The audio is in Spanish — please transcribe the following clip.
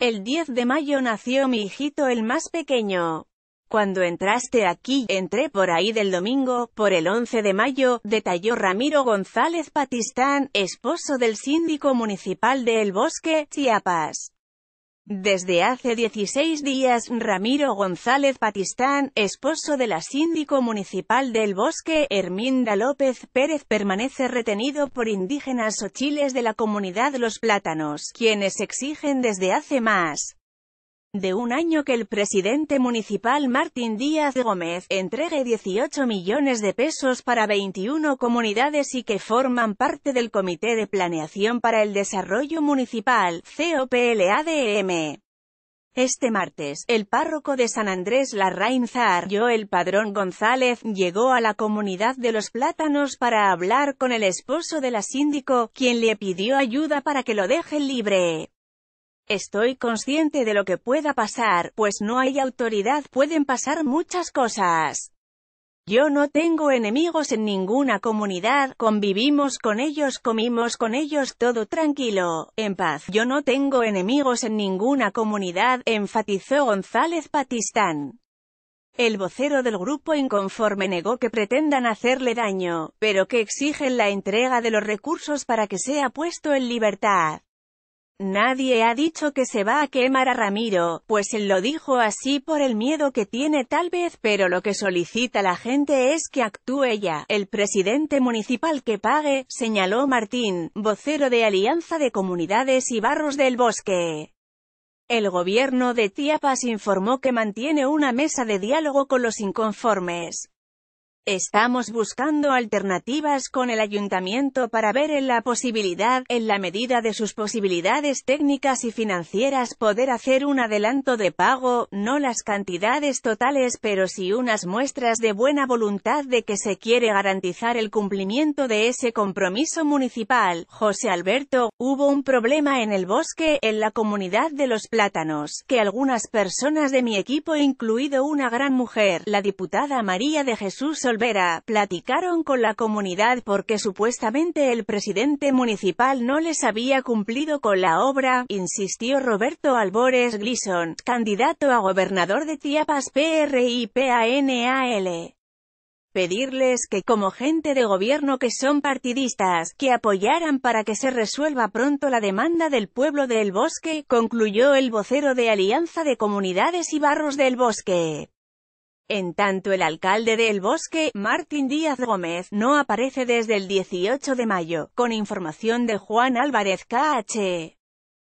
El 10 de mayo nació mi hijito el más pequeño. Cuando entraste aquí, entré por ahí del domingo, por el 11 de mayo, detalló Ramiro González Patistán, esposo del síndico municipal de El Bosque, Chiapas. Desde hace 16 días, Ramiro González Patistán, esposo de la síndico municipal del Bosque, Herminda López Pérez, permanece retenido por indígenas o chiles de la comunidad Los Plátanos, quienes exigen desde hace más de un año que el presidente municipal Martín Díaz Gómez entregue 18 millones de pesos para 21 comunidades y que forman parte del Comité de Planeación para el Desarrollo Municipal, COPLADM. E este martes, el párroco de San Andrés yo el Padrón González, llegó a la comunidad de Los Plátanos para hablar con el esposo de la síndico, quien le pidió ayuda para que lo deje libre. Estoy consciente de lo que pueda pasar, pues no hay autoridad, pueden pasar muchas cosas. Yo no tengo enemigos en ninguna comunidad, convivimos con ellos, comimos con ellos, todo tranquilo, en paz. Yo no tengo enemigos en ninguna comunidad, enfatizó González Patistán. El vocero del grupo inconforme negó que pretendan hacerle daño, pero que exigen la entrega de los recursos para que sea puesto en libertad. Nadie ha dicho que se va a quemar a Ramiro, pues él lo dijo así por el miedo que tiene tal vez, pero lo que solicita la gente es que actúe ya. El presidente municipal que pague, señaló Martín, vocero de Alianza de Comunidades y Barros del Bosque. El gobierno de Tiapas informó que mantiene una mesa de diálogo con los inconformes. Estamos buscando alternativas con el ayuntamiento para ver en la posibilidad, en la medida de sus posibilidades técnicas y financieras, poder hacer un adelanto de pago, no las cantidades totales pero sí unas muestras de buena voluntad de que se quiere garantizar el cumplimiento de ese compromiso municipal. José Alberto, hubo un problema en el bosque, en la comunidad de los plátanos, que algunas personas de mi equipo incluido una gran mujer, la diputada María de Jesús Sol Vera, platicaron con la comunidad porque supuestamente el presidente municipal no les había cumplido con la obra, insistió Roberto Albores Glisson, candidato a gobernador de Chiapas PRIPANAL pedirles que, como gente de gobierno que son partidistas, que apoyaran para que se resuelva pronto la demanda del pueblo del bosque, concluyó el vocero de Alianza de Comunidades y Barros del Bosque. En tanto el alcalde de El Bosque, Martín Díaz Gómez, no aparece desde el 18 de mayo, con información de Juan Álvarez KH. E.